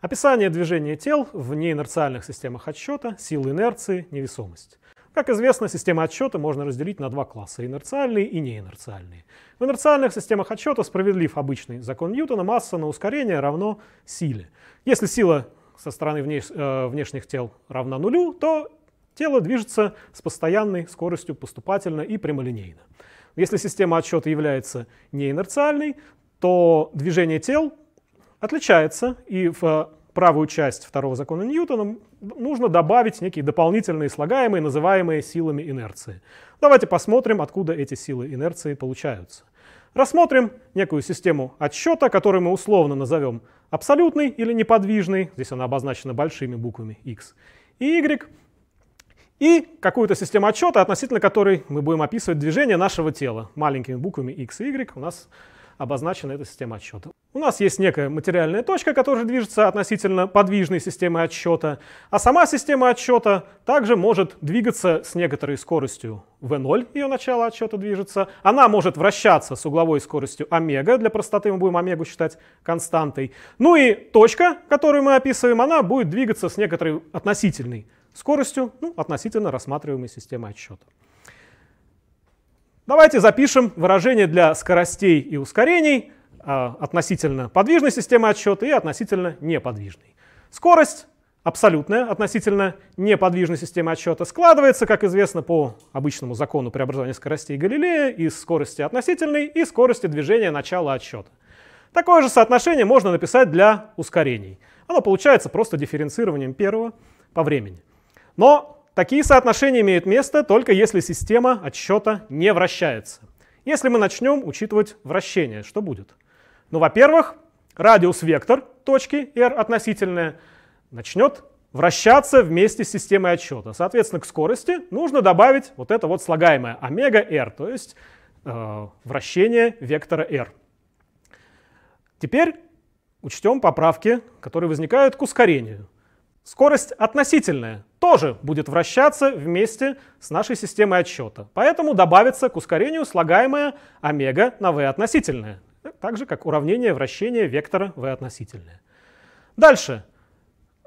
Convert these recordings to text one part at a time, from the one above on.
Описание движения тел в неинерциальных системах отсчета, силы инерции, невесомость. Как известно, системы отсчета можно разделить на два класса – инерциальные и неинерциальные. В инерциальных системах отсчета справедлив обычный закон Ньютона, масса на ускорение равно силе. Если сила со стороны внеш, э, внешних тел равна нулю, то тело движется с постоянной скоростью поступательно и прямолинейно. Если система отсчета является неинерциальной, то движение тел отличается, и в э, правую часть второго закона Ньютона нужно добавить некие дополнительные слагаемые, называемые силами инерции. Давайте посмотрим, откуда эти силы инерции получаются. Рассмотрим некую систему отсчета, которую мы условно назовем абсолютной или неподвижной, здесь она обозначена большими буквами x и y, и какую-то систему отсчета, относительно которой мы будем описывать движение нашего тела маленькими буквами x и y. У нас обозначена эта система отсчета. У нас есть некая материальная точка, которая движется относительно подвижной системы отсчета, а сама система отсчета также может двигаться с некоторой скоростью v0, ее начало отсчета движется. Она может вращаться с угловой скоростью омега, для простоты мы будем омегу считать константой. Ну и точка, которую мы описываем, она будет двигаться с некоторой относительной скоростью, ну, относительно рассматриваемой системы отсчета. Давайте запишем выражение для скоростей и ускорений а, относительно подвижной системы отсчета и относительно неподвижной. Скорость абсолютная относительно неподвижной системы отсчета складывается, как известно, по обычному закону преобразования скоростей Галилея из скорости относительной и скорости движения начала отсчета. Такое же соотношение можно написать для ускорений. Оно получается просто дифференцированием первого по времени. Но Такие соотношения имеют место только если система отсчета не вращается. Если мы начнем учитывать вращение, что будет? Ну, во-первых, радиус-вектор точки R относительная начнет вращаться вместе с системой отсчета. Соответственно, к скорости нужно добавить вот это вот слагаемое омега r, то есть э, вращение вектора r. Теперь учтем поправки, которые возникают к ускорению. Скорость относительная тоже будет вращаться вместе с нашей системой отсчета. Поэтому добавится к ускорению слагаемое омега на v относительное, так же как уравнение вращения вектора v относительное. Дальше.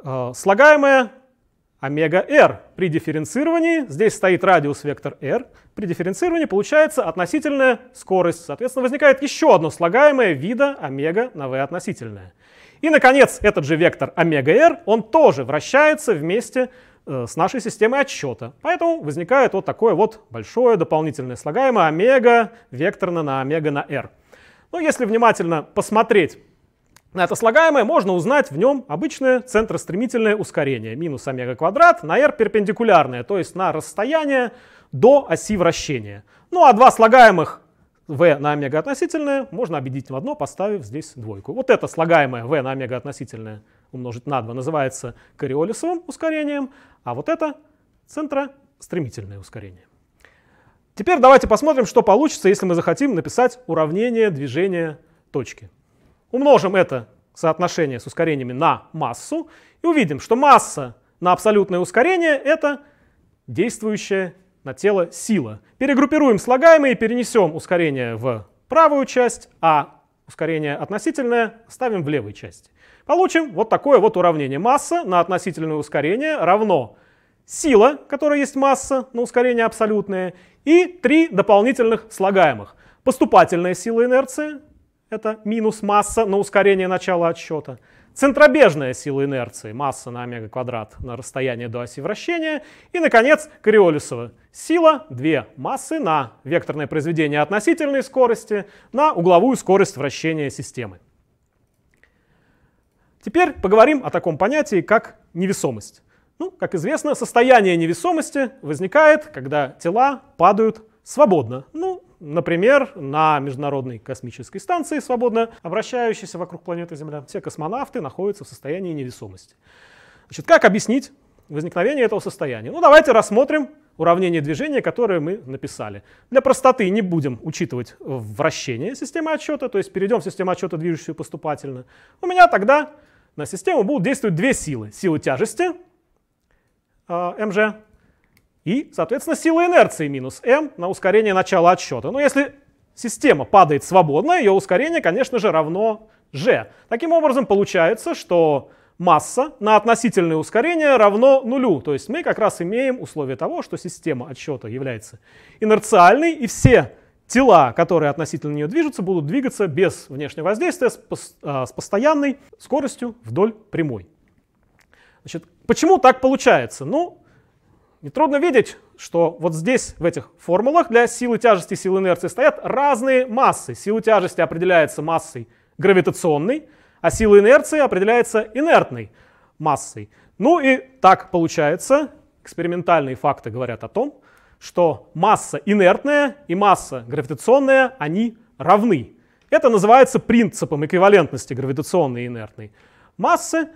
Э, слагаемое омега r при дифференцировании, здесь стоит радиус вектор r, при дифференцировании получается относительная скорость. Соответственно, возникает еще одно слагаемое вида омега на v относительное. И, наконец, этот же вектор омега r, он тоже вращается вместе э, с нашей системой отсчета. Поэтому возникает вот такое вот большое дополнительное слагаемое омега векторно на омега на r. Но ну, если внимательно посмотреть на это слагаемое, можно узнать в нем обычное центростремительное ускорение минус омега квадрат на r перпендикулярное, то есть на расстояние до оси вращения. Ну а два слагаемых v на омега относительное можно объединить в одно, поставив здесь двойку. Вот это слагаемое v на омега относительное умножить на 2 называется кориолисовым ускорением, а вот это центростремительное ускорение. Теперь давайте посмотрим, что получится, если мы захотим написать уравнение движения точки. Умножим это соотношение с ускорениями на массу и увидим, что масса на абсолютное ускорение — это действующая на тело сила. Перегруппируем слагаемые, перенесем ускорение в правую часть, а ускорение относительное ставим в левой части. Получим вот такое вот уравнение. Масса на относительное ускорение равно сила, которая есть масса на ускорение абсолютное, и три дополнительных слагаемых. Поступательная сила инерции, это минус масса на ускорение начала отсчета – центробежная сила инерции, масса на омега квадрат на расстоянии до оси вращения, и, наконец, Кориолисова сила, две массы на векторное произведение относительной скорости на угловую скорость вращения системы. Теперь поговорим о таком понятии, как невесомость. Ну, как известно, состояние невесомости возникает, когда тела падают свободно. Ну, Например, на Международной космической станции, свободно обращающейся вокруг планеты Земля, все космонавты находятся в состоянии невесомости. Значит, как объяснить возникновение этого состояния? Ну, давайте рассмотрим уравнение движения, которое мы написали. Для простоты не будем учитывать вращение системы отсчета, то есть перейдем в систему отсчета, движущую поступательно. У меня тогда на систему будут действовать две силы. Сила тяжести, э, МЖ, и, соответственно, сила инерции минус m на ускорение начала отсчета. Но ну, если система падает свободно, ее ускорение, конечно же, равно g. Таким образом, получается, что масса на относительное ускорение равно нулю. То есть мы как раз имеем условие того, что система отсчета является инерциальной, и все тела, которые относительно нее движутся, будут двигаться без внешнего воздействия а, с, постоянной скоростью вдоль прямой. Значит, почему так получается? Ну, Нетрудно видеть, что вот здесь, в этих формулах для силы тяжести и силы инерции стоят разные массы. Сила тяжести определяется массой гравитационной, а сила инерции определяется инертной массой. Ну и так получается, экспериментальные факты говорят о том, что масса инертная и масса гравитационная, они равны. Это называется принципом эквивалентности гравитационной и инертной массы,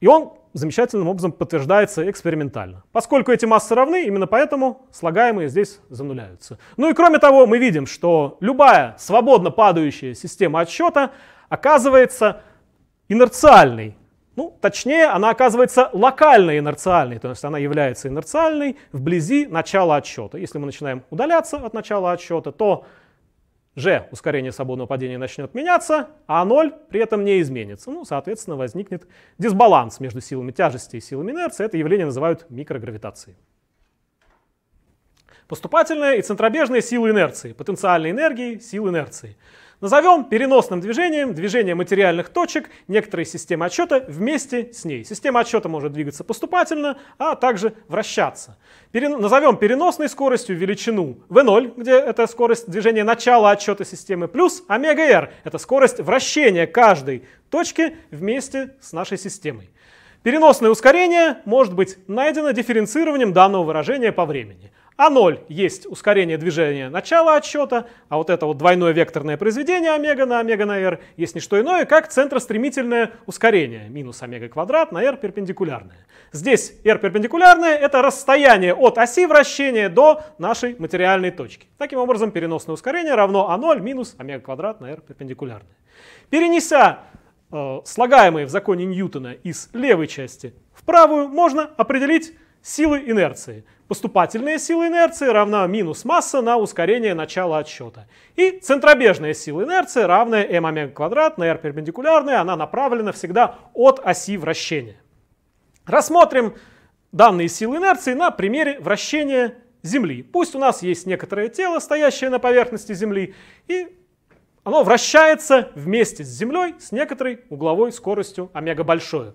и он замечательным образом подтверждается экспериментально. Поскольку эти массы равны, именно поэтому слагаемые здесь зануляются. Ну и кроме того, мы видим, что любая свободно падающая система отсчета оказывается инерциальной. Ну, точнее, она оказывается локально инерциальной, то есть она является инерциальной вблизи начала отсчета. Если мы начинаем удаляться от начала отсчета, то g ускорение свободного падения начнет меняться, а 0 при этом не изменится. Ну, соответственно, возникнет дисбаланс между силами тяжести и силами инерции. Это явление называют микрогравитацией. Поступательная и центробежная силы инерции, потенциальной энергии, силы инерции. Назовем переносным движением движение материальных точек некоторой системы отсчета вместе с ней. Система отсчета может двигаться поступательно, а также вращаться. Перен... Назовем переносной скоростью величину v0, где это скорость движения начала отсчета системы, плюс омега r, это скорость вращения каждой точки вместе с нашей системой. Переносное ускорение может быть найдено дифференцированием данного выражения по времени. А0 есть ускорение движения начала отсчета, а вот это вот двойное векторное произведение омега на омега на r есть не что иное, как центростремительное ускорение минус омега квадрат на r перпендикулярное. Здесь r перпендикулярное — это расстояние от оси вращения до нашей материальной точки. Таким образом, переносное ускорение равно А0 минус омега квадрат на r перпендикулярное. Перенеся э, слагаемые в законе Ньютона из левой части в правую, можно определить силы инерции. Поступательная сила инерции равна минус масса на ускорение начала отсчета. И центробежная сила инерции равная m омега квадрат на r перпендикулярная, она направлена всегда от оси вращения. Рассмотрим данные силы инерции на примере вращения Земли. Пусть у нас есть некоторое тело, стоящее на поверхности Земли, и оно вращается вместе с Землей с некоторой угловой скоростью омега большое.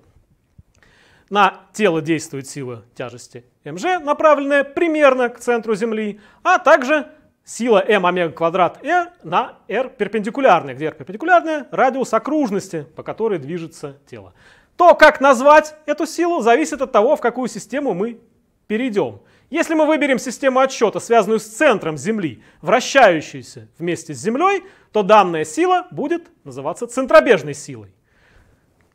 На тело действует сила тяжести mg, направленная примерно к центру Земли, а также сила m омега квадрат r э на r перпендикулярная, где r перпендикулярная, радиус окружности, по которой движется тело. То, как назвать эту силу, зависит от того, в какую систему мы перейдем. Если мы выберем систему отсчета, связанную с центром Земли, вращающуюся вместе с Землей, то данная сила будет называться центробежной силой.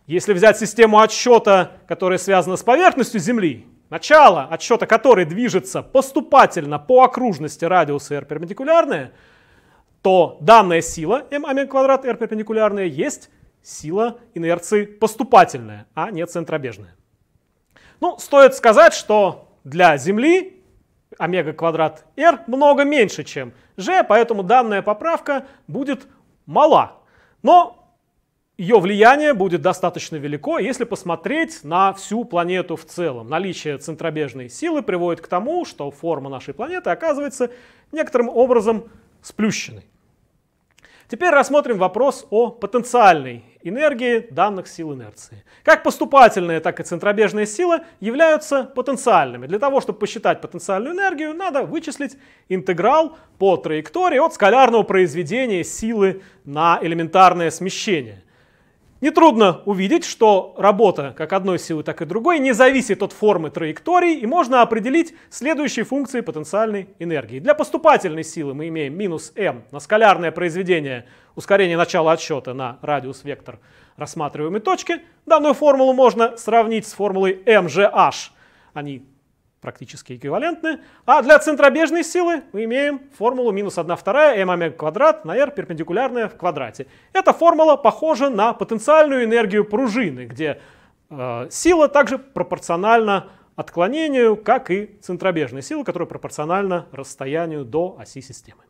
Если взять систему отсчета, которая связана с поверхностью Земли, начало отсчета которой движется поступательно по окружности радиуса r перпендикулярная, то данная сила m омега квадрат r перпендикулярная есть сила инерции поступательная, а не центробежная. Ну, стоит сказать, что для Земли омега квадрат r много меньше, чем g, поэтому данная поправка будет мала. Но ее влияние будет достаточно велико, если посмотреть на всю планету в целом. Наличие центробежной силы приводит к тому, что форма нашей планеты оказывается некоторым образом сплющенной. Теперь рассмотрим вопрос о потенциальной энергии данных сил инерции. Как поступательная, так и центробежная сила являются потенциальными. Для того, чтобы посчитать потенциальную энергию, надо вычислить интеграл по траектории от скалярного произведения силы на элементарное смещение. Нетрудно увидеть, что работа как одной силы, так и другой не зависит от формы траектории и можно определить следующие функции потенциальной энергии. Для поступательной силы мы имеем минус m на скалярное произведение ускорения начала отсчета на радиус-вектор рассматриваемой точки. Данную формулу можно сравнить с формулой mgh. Они практически эквивалентны. А для центробежной силы мы имеем формулу минус 1 вторая m омега квадрат на r перпендикулярная в квадрате. Эта формула похожа на потенциальную энергию пружины, где э, сила также пропорциональна отклонению, как и центробежная сила, которая пропорциональна расстоянию до оси системы.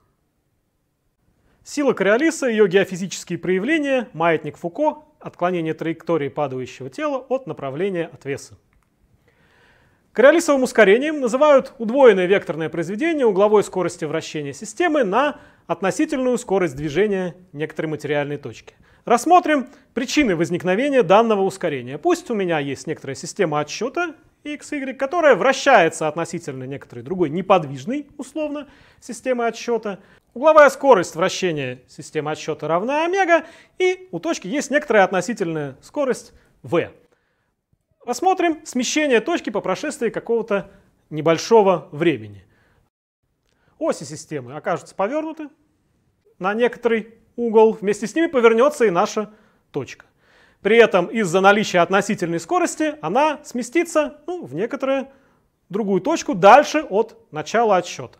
Сила Кориолиса, ее геофизические проявления, маятник Фуко, отклонение траектории падающего тела от направления от веса. Кориолисовым ускорением называют удвоенное векторное произведение угловой скорости вращения системы на относительную скорость движения некоторой материальной точки. Рассмотрим причины возникновения данного ускорения. Пусть у меня есть некоторая система отсчета x, y, которая вращается относительно некоторой другой неподвижной, условно, системы отсчета. Угловая скорость вращения системы отсчета равна омега, и у точки есть некоторая относительная скорость v. Рассмотрим смещение точки по прошествии какого-то небольшого времени. Оси системы окажутся повернуты на некоторый угол, вместе с ними повернется и наша точка. При этом из-за наличия относительной скорости она сместится ну, в некоторую другую точку дальше от начала отсчета.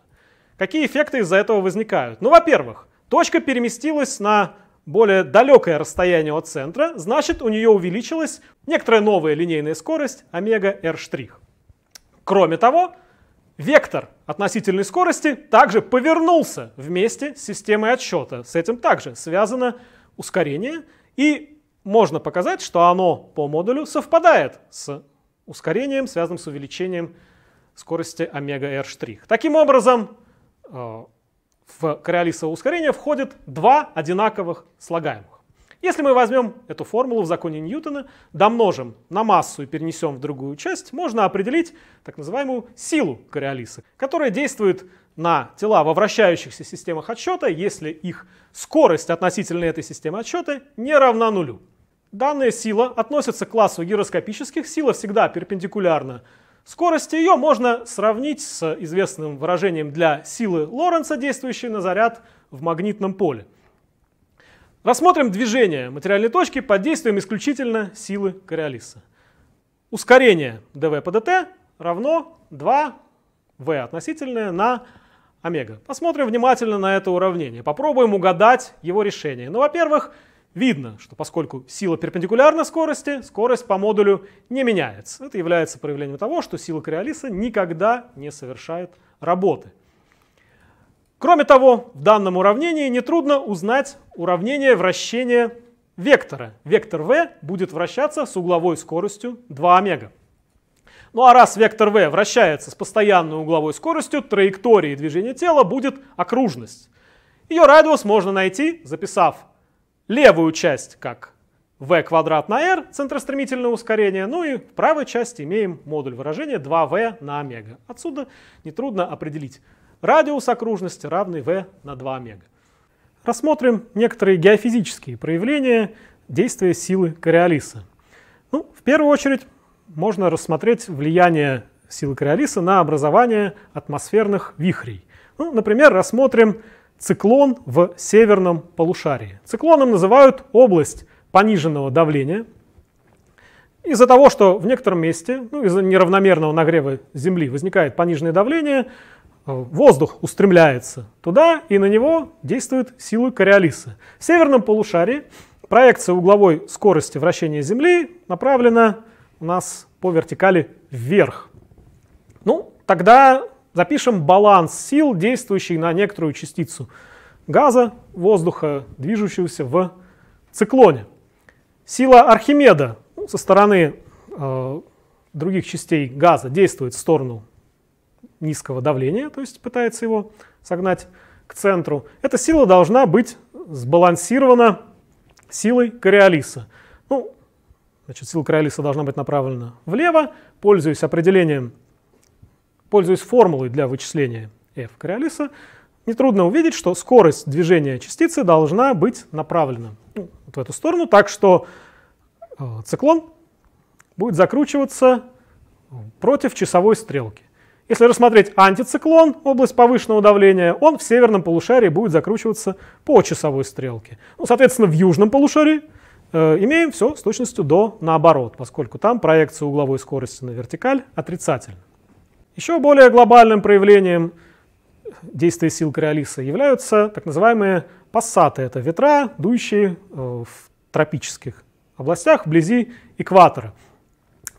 Какие эффекты из-за этого возникают? Ну, во-первых, точка переместилась на более далекое расстояние от центра, значит у нее увеличилась некоторая новая линейная скорость омега r'. Кроме того, вектор относительной скорости также повернулся вместе с системой отсчета. С этим также связано ускорение, и можно показать, что оно по модулю совпадает с ускорением, связанным с увеличением скорости омега r'. Таким образом, э, в кориолисово ускорение входит два одинаковых слагаемых. Если мы возьмем эту формулу в законе Ньютона, домножим на массу и перенесем в другую часть, можно определить так называемую силу кориолиса, которая действует на тела во вращающихся системах отсчета, если их скорость относительно этой системы отсчета не равна нулю. Данная сила относится к классу гироскопических, сила всегда перпендикулярна Скорость ее можно сравнить с известным выражением для силы Лоренца, действующей на заряд в магнитном поле. Рассмотрим движение материальной точки под действием исключительно силы Кориолиса. Ускорение dv по dt равно 2v относительное на омега. Посмотрим внимательно на это уравнение, попробуем угадать его решение. Ну, во-первых, Видно, что поскольку сила перпендикулярна скорости, скорость по модулю не меняется. Это является проявлением того, что сила Кориолиса никогда не совершает работы. Кроме того, в данном уравнении нетрудно узнать уравнение вращения вектора. Вектор v будет вращаться с угловой скоростью 2 омега. Ну а раз вектор v вращается с постоянной угловой скоростью, траектории движения тела будет окружность. Ее радиус можно найти, записав левую часть как v квадрат на r, центростремительное ускорение, ну и в правой части имеем модуль выражения 2v на омега. Отсюда нетрудно определить радиус окружности равный v на 2 омега. Рассмотрим некоторые геофизические проявления действия силы кориолиса. Ну, в первую очередь можно рассмотреть влияние силы кориолиса на образование атмосферных вихрей. Ну, например, рассмотрим циклон в северном полушарии. Циклоном называют область пониженного давления из-за того, что в некотором месте, ну, из-за неравномерного нагрева Земли возникает пониженное давление, э, воздух устремляется туда, и на него действуют силы Кориолиса. В северном полушарии проекция угловой скорости вращения Земли направлена у нас по вертикали вверх. Ну, тогда Запишем баланс сил, действующий на некоторую частицу газа, воздуха, движущегося в циклоне. Сила Архимеда ну, со стороны э, других частей газа действует в сторону низкого давления, то есть пытается его согнать к центру. Эта сила должна быть сбалансирована силой Кориолиса. Ну, значит, сила Кориолиса должна быть направлена влево. Пользуясь определением Пользуясь формулой для вычисления f Кориолиса, нетрудно увидеть, что скорость движения частицы должна быть направлена вот в эту сторону, так что э, циклон будет закручиваться против часовой стрелки. Если рассмотреть антициклон, область повышенного давления, он в северном полушарии будет закручиваться по часовой стрелке. Ну, соответственно, в южном полушарии э, имеем все с точностью до наоборот, поскольку там проекция угловой скорости на вертикаль отрицательна. Еще более глобальным проявлением действия сил Кориолиса являются так называемые пассаты. Это ветра, дующие э, в тропических областях вблизи экватора.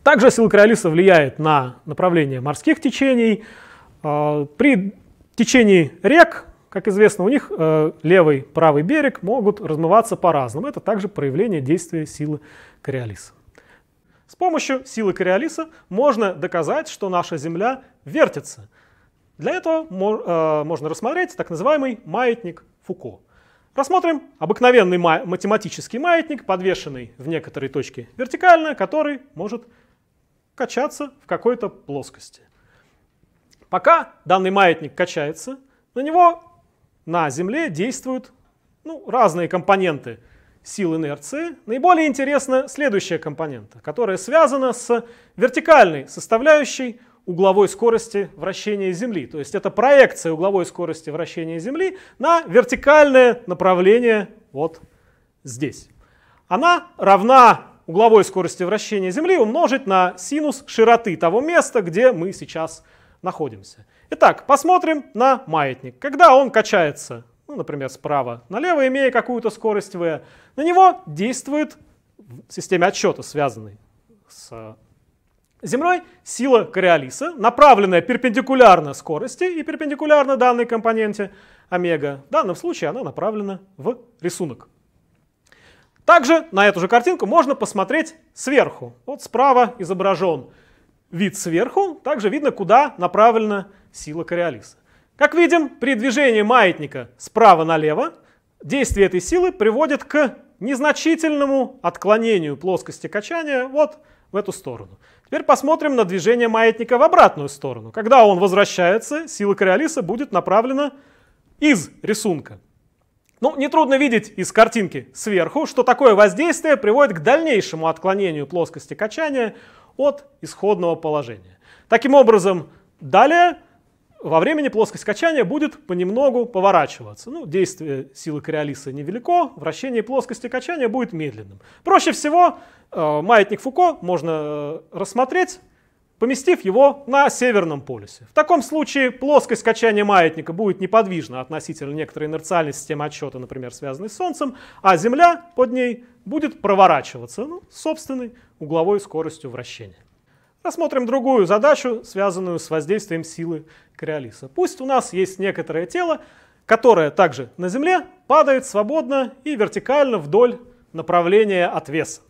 Также сила Кориолиса влияет на направление морских течений. Э, при течении рек, как известно, у них э, левый и правый берег могут размываться по-разному. Это также проявление действия силы Кориолиса. С помощью силы Кориолиса можно доказать, что наша Земля вертится. Для этого э, можно рассмотреть так называемый маятник Фуко. Рассмотрим обыкновенный математический маятник, подвешенный в некоторой точке вертикально, который может качаться в какой-то плоскости. Пока данный маятник качается, на него на Земле действуют ну, разные компоненты сил инерции, наиболее интересна следующая компонента, которая связана с вертикальной составляющей угловой скорости вращения Земли. То есть это проекция угловой скорости вращения Земли на вертикальное направление вот здесь. Она равна угловой скорости вращения Земли умножить на синус широты того места, где мы сейчас находимся. Итак, посмотрим на маятник. Когда он качается ну, например, справа налево, имея какую-то скорость v, на него действует в системе отсчета, связанной с э, землей сила кориолиса, направленная перпендикулярно скорости и перпендикулярно данной компоненте омега. В данном случае она направлена в рисунок. Также на эту же картинку можно посмотреть сверху. Вот справа изображен вид сверху, также видно, куда направлена сила кориолиса. Как видим, при движении маятника справа налево действие этой силы приводит к незначительному отклонению плоскости качания вот в эту сторону. Теперь посмотрим на движение маятника в обратную сторону. Когда он возвращается, сила Кориолиса будет направлена из рисунка. Ну, нетрудно видеть из картинки сверху, что такое воздействие приводит к дальнейшему отклонению плоскости качания от исходного положения. Таким образом, далее во времени плоскость качания будет понемногу поворачиваться. Ну, действие силы кориолиса невелико, вращение плоскости качания будет медленным. Проще всего э, маятник Фуко можно э, рассмотреть, поместив его на северном полюсе. В таком случае плоскость качания маятника будет неподвижна относительно некоторой инерциальной системы отсчета, например, связанной с Солнцем, а Земля под ней будет проворачиваться ну, собственной угловой скоростью вращения. Рассмотрим другую задачу, связанную с воздействием силы Кориолиса. Пусть у нас есть некоторое тело, которое также на Земле падает свободно и вертикально вдоль направления от веса.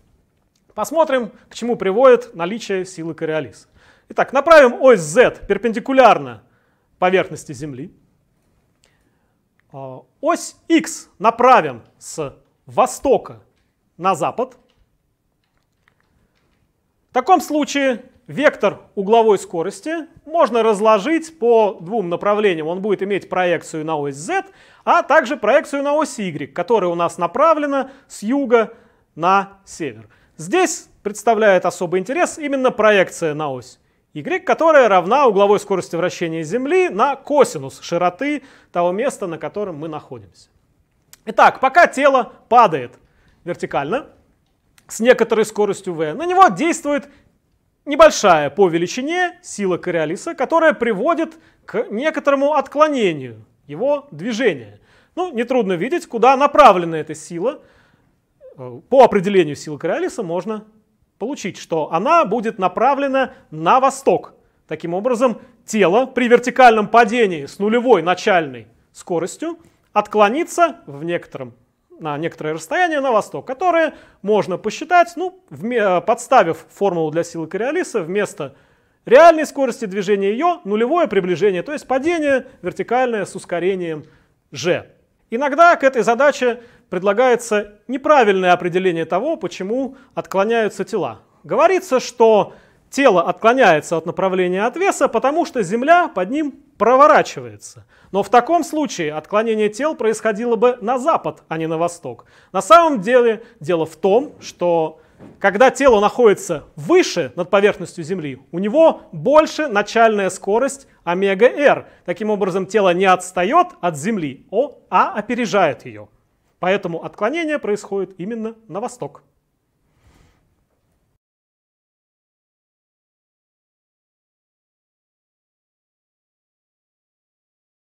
Посмотрим, к чему приводит наличие силы Кориолиса. Итак, направим ось Z перпендикулярно поверхности Земли. А, ось X направим с востока на запад. В таком случае Вектор угловой скорости можно разложить по двум направлениям. Он будет иметь проекцию на ось z, а также проекцию на ось y, которая у нас направлена с юга на север. Здесь представляет особый интерес именно проекция на ось y, которая равна угловой скорости вращения Земли на косинус широты того места, на котором мы находимся. Итак, пока тело падает вертикально с некоторой скоростью v, на него действует небольшая по величине сила кориолиса, которая приводит к некоторому отклонению его движения. Ну, нетрудно видеть, куда направлена эта сила. По определению силы кориолиса можно получить, что она будет направлена на восток. Таким образом, тело при вертикальном падении с нулевой начальной скоростью отклонится в некотором на некоторое расстояние на восток, которое можно посчитать, ну, э, подставив формулу для силы Кориолиса вместо реальной скорости движения ее нулевое приближение, то есть падение вертикальное с ускорением g. Иногда к этой задаче предлагается неправильное определение того, почему отклоняются тела. Говорится, что тело отклоняется от направления от веса, потому что Земля под ним проворачивается. Но в таком случае отклонение тел происходило бы на запад, а не на восток. На самом деле дело в том, что когда тело находится выше над поверхностью Земли, у него больше начальная скорость омега-р. Таким образом, тело не отстает от Земли, а опережает ее. Поэтому отклонение происходит именно на восток.